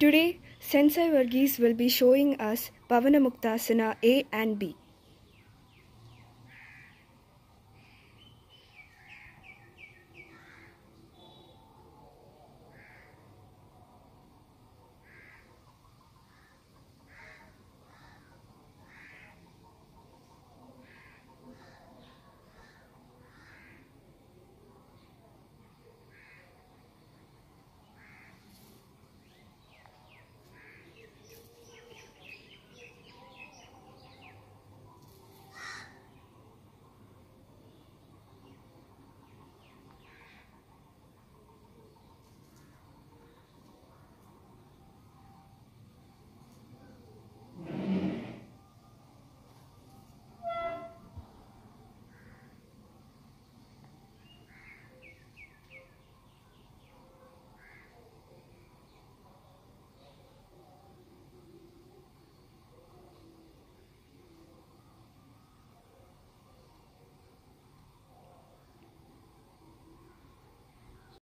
Today, Sensei Varghese will be showing us Pavanamuktasana A and B.